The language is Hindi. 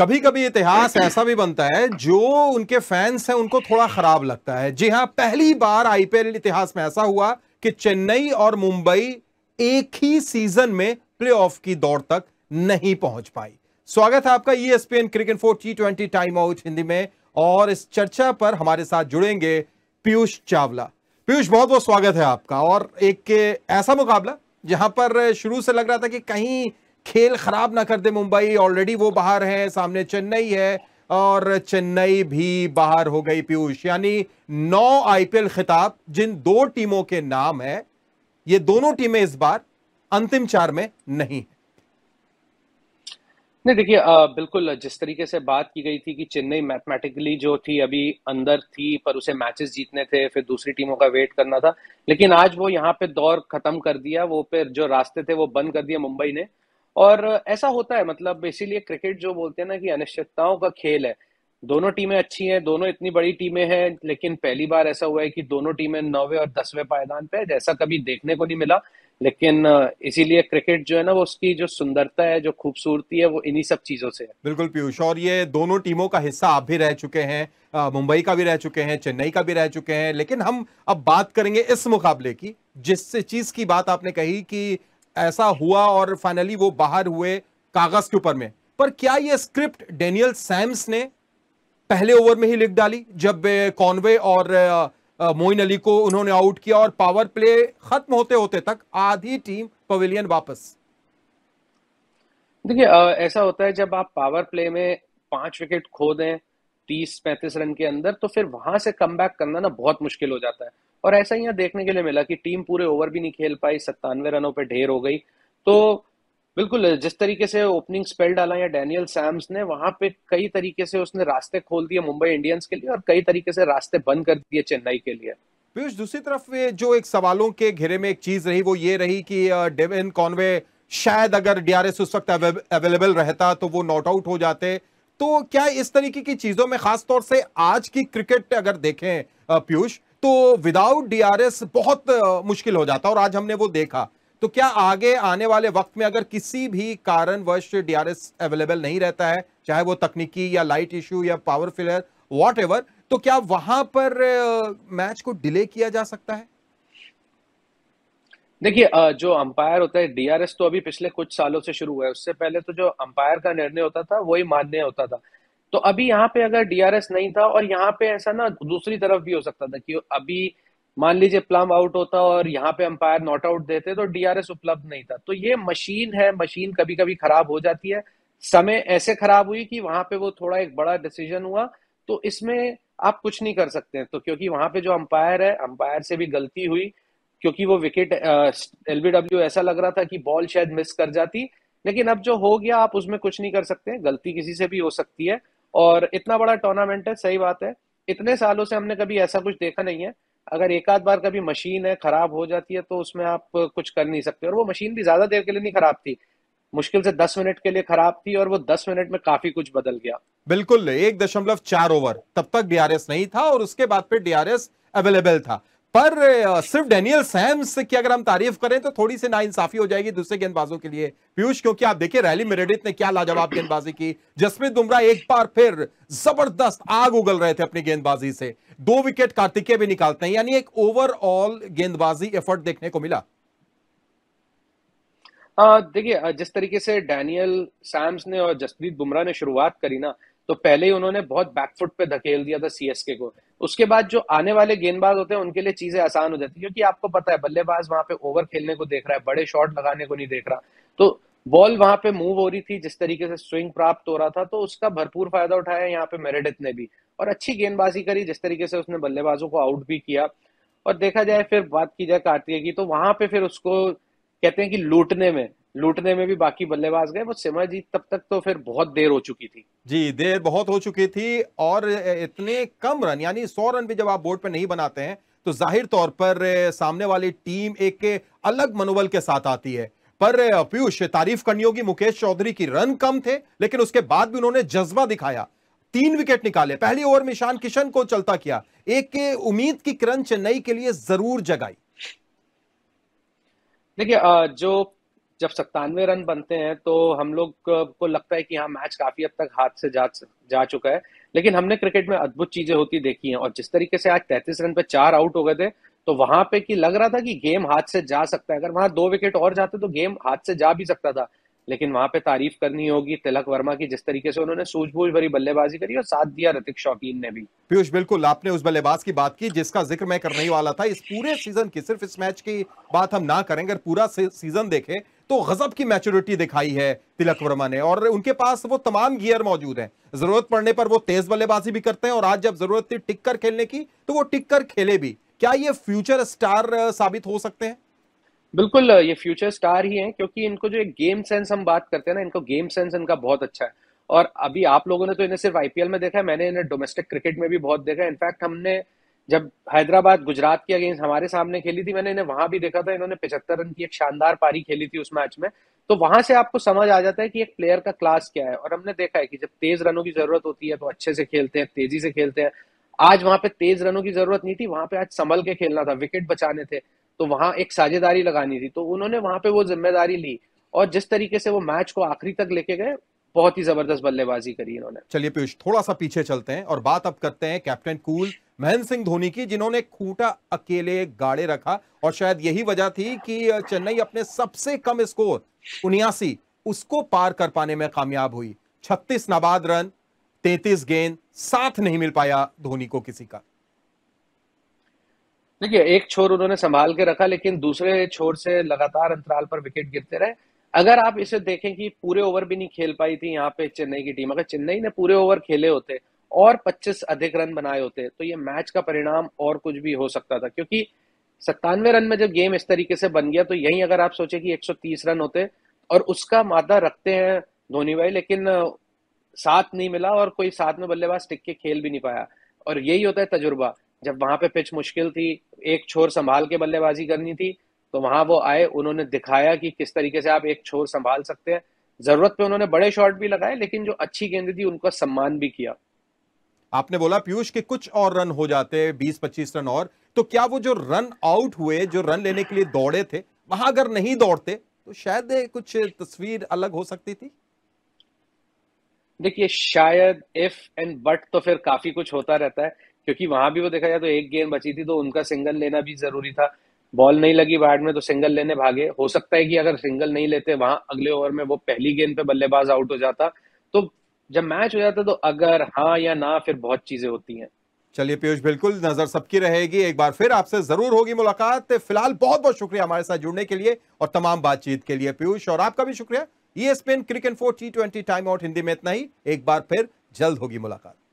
कभी कभी इतिहास ऐसा भी बनता है जो उनके फैंस हैं उनको थोड़ा खराब लगता है जी हां पहली बार आईपीएल इतिहास में ऐसा हुआ कि चेन्नई और मुंबई एक ही सीजन में प्लेऑफ की दौड़ तक नहीं पहुंच पाई स्वागत है आपका ESPN cricinfo T twenty time out Hindi में और इस चर्चा पर हमारे साथ जुड़ेंगे पीयूष चावला पीयूष बहुत बहुत स्वागत है आपका और एक ऐसा मुकाबला जहां पर शुरू से लग रहा था कि कहीं खेल खराब ना कर दे मुंबई ऑलरेडी वो बाहर है सामने चेन्नई है और चेन्नई भी बाहर हो गई पीयूष यानी नौ आईपीएल खिताब जिन दो टीमों के नाम है ये दोनों टीमें इस बार अंतिम चार में नहीं है नहीं देखिए बिल्कुल जिस तरीके से बात की गई थी कि चेन्नई मैथमेटिकली जो थी अभी अंदर थी पर उसे मैचेस जीतने थे फिर दूसरी टीमों का वेट करना था लेकिन आज वो यहाँ पे दौर खत्म कर दिया वो फिर जो रास्ते थे वो बंद कर दिया मुंबई ने और ऐसा होता है मतलब इसीलिए क्रिकेट जो बोलते हैं ना कि अनिश्चितताओं का खेल है दोनों टीमें अच्छी हैं दोनों इतनी बड़ी टीमें हैं लेकिन पहली बार ऐसा हुआ है कि दोनों टीमें नौवे और दसवें पायदान पे जैसा कभी देखने को नहीं मिला लेकिन इसीलिए क्रिकेट जो है ना वो उसकी जो सुंदरता है जो खूबसूरती है वो इन्हीं सब चीजों से है बिल्कुल पीयूष और ये दोनों टीमों का हिस्सा आप भी रह चुके हैं मुंबई का भी रह चुके हैं चेन्नई का भी रह चुके हैं लेकिन हम अब बात करेंगे इस मुकाबले की जिस चीज की बात आपने कही कि ऐसा हुआ और फाइनली वो बाहर हुए कागज के ऊपर में पर क्या ये स्क्रिप्ट डेनियल सैम्स ने पहले ओवर में ही लिख डाली जब कॉनवे और मोइन अली को उन्होंने आउट किया और पावर प्ले खत्म होते होते तक आधी टीम पवेलियन वापस देखिए ऐसा होता है जब आप पावर प्ले में पांच विकेट खो दें तीस पैंतीस रन के अंदर तो फिर वहां से कम करना ना बहुत मुश्किल हो जाता है और ऐसा यहाँ देखने के लिए मिला कि टीम पूरे ओवर भी नहीं खेल पाई सत्तानवे रनों पर ढेर हो गई तो बिल्कुल जिस तरीके से ओपनिंग स्पेल डाला या डैनियल सैम्स ने वहां पे कई तरीके से उसने रास्ते खोल दिए मुंबई इंडियंस के लिए और कई तरीके से रास्ते बंद कर दिए चेन्नई के लिए पीयूष दूसरी तरफ जो एक सवालों के घेरे में एक चीज रही वो ये रही कि डेविन कॉनवे शायद अगर डीआरएस उस वक्त अवेलेबल रहता तो वो नॉट आउट हो जाते तो क्या इस तरीके की चीजों में खासतौर से आज की क्रिकेट अगर देखें पीयूष तो विदाउट डीआरएस बहुत मुश्किल हो जाता और आज हमने वो देखा तो क्या आगे आने वाले वक्त में अगर किसी भी कारणवश डीआरएस अवेलेबल नहीं रहता है चाहे वो तकनीकी या लाइट इश्यू या पावर फिलर वॉट तो क्या वहां पर मैच को डिले किया जा सकता है देखिए जो अंपायर होता है डीआरएस तो अभी पिछले कुछ सालों से शुरू हुआ है उससे पहले तो जो अंपायर का निर्णय होता था वही मान्य होता था तो अभी यहाँ पे अगर डीआरएस नहीं था और यहाँ पे ऐसा ना दूसरी तरफ भी हो सकता था कि अभी मान लीजिए प्लम आउट होता और यहाँ पे अंपायर नॉट आउट देते तो डीआरएस उपलब्ध नहीं था तो ये मशीन है मशीन कभी कभी खराब हो जाती है समय ऐसे खराब हुई कि वहां पे वो थोड़ा एक बड़ा डिसीजन हुआ तो इसमें आप कुछ नहीं कर सकते हैं तो क्योंकि वहां पे जो अंपायर है अंपायर से भी गलती हुई क्योंकि वो विकेट एलबीडब्ल्यू ऐसा लग रहा था कि बॉल शायद मिस कर जाती लेकिन अब जो हो गया आप उसमें कुछ नहीं कर सकते गलती किसी से भी हो सकती है और इतना बड़ा टूर्नामेंट है सही बात है इतने सालों से हमने कभी ऐसा कुछ देखा नहीं है अगर एक आध बार कभी मशीन है खराब हो जाती है तो उसमें आप कुछ कर नहीं सकते और वो मशीन भी ज्यादा देर के लिए नहीं खराब थी मुश्किल से दस मिनट के लिए खराब थी और वो दस मिनट में काफी कुछ बदल गया बिल्कुल एक दशमलव चार ओवर तब तक डीआरएस नहीं था और उसके बाद फिर डीआरएस अवेलेबल था पर सिर्फ डेनियल सैम्स की अगर हम तारीफ करें तो थोड़ी सी नाइंसाफी हो जाएगी दूसरे गेंदबाजों के लिए पीयूष क्योंकि आप देखिए रैली मेरेडिथ ने क्या लाजवाब गेंदबाजी की जसप्रीत बुमराह एक बार फिर जबरदस्त आग उगल रहे थे अपनी गेंदबाजी से दो विकेट कार्तिकेय भी निकालते हैं यानी एक ओवरऑल गेंदबाजी एफर्ट देखने को मिला देखिए जिस तरीके से डैनियल सैम्स ने और जसप्रीत बुमराह ने शुरुआत करी ना तो पहले ही उन्होंने बहुत बैकफुट पे धकेल दिया था सीएसके को उसके बाद जो आने वाले गेंदबाज होते हैं उनके लिए चीजें आसान हो जाती है क्योंकि आपको पता है बल्लेबाज वहां पे ओवर खेलने को देख रहा है बड़े शॉट लगाने को नहीं देख रहा तो बॉल वहां पे मूव हो रही थी जिस तरीके से स्विंग प्राप्त हो रहा था तो उसका भरपूर फायदा उठाया यहाँ पे मेरेडिथ ने भी और अच्छी गेंदबाजी करी जिस तरीके से उसने बल्लेबाजों को आउट भी किया और देखा जाए फिर बात की जाए कार्तिक की तो वहां पे फिर उसको कहते हैं कि लूटने में लूटने में भी बाकी बल्लेबाज गए वो सिमर जी तब तक तो फिर बहुत देर हो चुकी थी जी देर बहुत हो चुकी थी और इतने कम रन यानी सौ रन भी जब आप बोर्ड पर नहीं बनाते हैं तो जाहिर तौर पर सामने वाली टीम एक अलग मनोबल के साथ आती है पर पीयूष तारीफ करनी होगी मुकेश चौधरी की रन कम थे लेकिन उसके बाद भी उन्होंने जज्बा दिखाया तीन विकेट निकाले पहली ओवर में ईशान किशन को चलता किया एक के उम्मीद की किरण चेन्नई के लिए जरूर जगाई देखिए जो जब सत्तानवे रन बनते हैं तो हम लोग को लगता है कि हाँ मैच काफी अब तक हाथ से जा जा चुका है लेकिन हमने क्रिकेट में अद्भुत चीजें होती देखी हैं और जिस तरीके से आज तैतीस रन पे चार आउट हो गए थे तो वहां पे कि लग रहा था कि गेम हाथ से जा सकता है अगर वहां दो विकेट और जाते तो गेम हाथ से जा भी सकता था लेकिन वहां पे तारीफ करनी होगी तिलक वर्मा की जिस तरीके से उन्होंने सूझबूझ भरी बल्लेबाजी करी और साथ दिया ऋतिक शौकीन ने भी पीयूष बिल्कुल आपने उस बल्लेबाज की बात की जिसका जिक्र मैं करने ही वाला था इस पूरे सीजन की सिर्फ इस मैच की बात हम ना करेंगे पूरा सीजन देखें तो गजब की मैच्योरिटी दिखाई है तिलक वर्मा ने और उनके पास वो तमाम गियर मौजूद हैं जरूरत पड़ने पर वो तेज बल्लेबाजी भी करते हैं और आज जब जरूरत थी टिककर खेलने की तो वो टिककर खेले भी क्या ये फ्यूचर स्टार साबित हो सकते हैं बिल्कुल ये फ्यूचर स्टार ही हैं क्योंकि इनको जो एक गेम सेंस हम बात करते हैं ना इनको गेम सेंस इनका बहुत अच्छा है और अभी आप लोगों ने तो इन्हें सिर्फ आईपीएल में देखा है मैंने इन्हें डोमेस्टिक क्रिकेट में भी बहुत देखा है इनफैक्ट हमने जब हैदराबाद गुजरात के अगेंस्ट हमारे सामने खेली थी मैंने इन्हें वहां भी देखा था इन्होंने पिछहत्तर रन की एक शानदार पारी खेली थी उस मैच में तो वहां से आपको समझ आ जाता है कि एक प्लेयर का क्लास क्या है और हमने देखा है कि जब तेज रनों की जरूरत होती है तो अच्छे से खेलते हैं तेजी से खेलते हैं आज वहां पे तेज रनों की जरूरत नहीं थी वहां पे आज संभल के खेलना था विकेट बचाने थे तो वहां एक साझेदारी लगानी थी तो उन्होंने वहां पे वो जिम्मेदारी ली और जिस तरीके से वो मैच को आखिरी तक लेके गए बहुत ही जबरदस्त बल्लेबाजी करी इन्होंने चलिए पीयूष थोड़ा सा पीछे चलते हैं और बात अब करते हैं कैप्टन कूल महेंद्र सिंह धोनी की जिन्होंने खूटा अकेले गाड़े रखा और शायद यही वजह थी कि चेन्नई अपने सबसे कम स्कोर उन्यासी उसको पार कर पाने में कामयाब हुई छत्तीस नाबाद रन तैतीस गेंद साथ नहीं मिल पाया धोनी को किसी का देखिए एक छोर उन्होंने संभाल के रखा लेकिन दूसरे छोर से लगातार अंतराल पर विकेट गिरते रहे अगर आप इसे देखें कि पूरे ओवर भी नहीं खेल पाई थी यहाँ पे चेन्नई की टीम अगर चेन्नई ने पूरे ओवर खेले होते और 25 अधिक रन बनाए होते तो ये मैच का परिणाम और कुछ भी हो सकता था क्योंकि सत्तानवे रन में जब गेम इस तरीके से बन गया तो यही अगर आप सोचे कि 130 रन होते और उसका मादा रखते हैं धोनी भाई लेकिन साथ नहीं मिला और कोई साथ में बल्लेबाज टिक के खेल भी नहीं पाया और यही होता है तजुर्बा जब वहां पे पिच मुश्किल थी एक छोर संभाल के बल्लेबाजी करनी थी तो वहां वो आए उन्होंने दिखाया कि किस तरीके से आप एक छोर संभाल सकते हैं जरूरत पे उन्होंने बड़े शॉट भी लगाए लेकिन जो अच्छी गेंद थी उनका सम्मान भी किया आपने बोला पीयूष के कुछ और रन हो जाते बीस पच्चीस रन और तो क्या वो जो रन आउट हुए जो रन लेने के लिए दौड़े थे वहां अगर नहीं दौड़ते तो शायद कुछ तस्वीर अलग हो सकती थी देखिए शायद इफ एंड बट तो फिर काफी कुछ होता रहता है क्योंकि वहां भी वो देखा जाए तो एक गेंद बची थी तो उनका सिंगल लेना भी जरूरी था बॉल नहीं लगी बैट में तो सिंगल लेने भागे हो सकता है कि अगर सिंगल नहीं लेते वहां अगले ओवर में वो पहली गेंद पे बल्लेबाज आउट हो जाता जब मैच हो जाता है तो अगर हाँ या ना फिर बहुत चीजें होती हैं चलिए पीयूष बिल्कुल नजर सबकी रहेगी एक बार फिर आपसे जरूर होगी मुलाकात फिलहाल बहुत बहुत शुक्रिया हमारे साथ जुड़ने के लिए और तमाम बातचीत के लिए पीयूष और आपका भी शुक्रिया ये ESPN cricinfo T twenty time out Hindi में इतना ही एक बार फिर जल्द होगी मुलाकात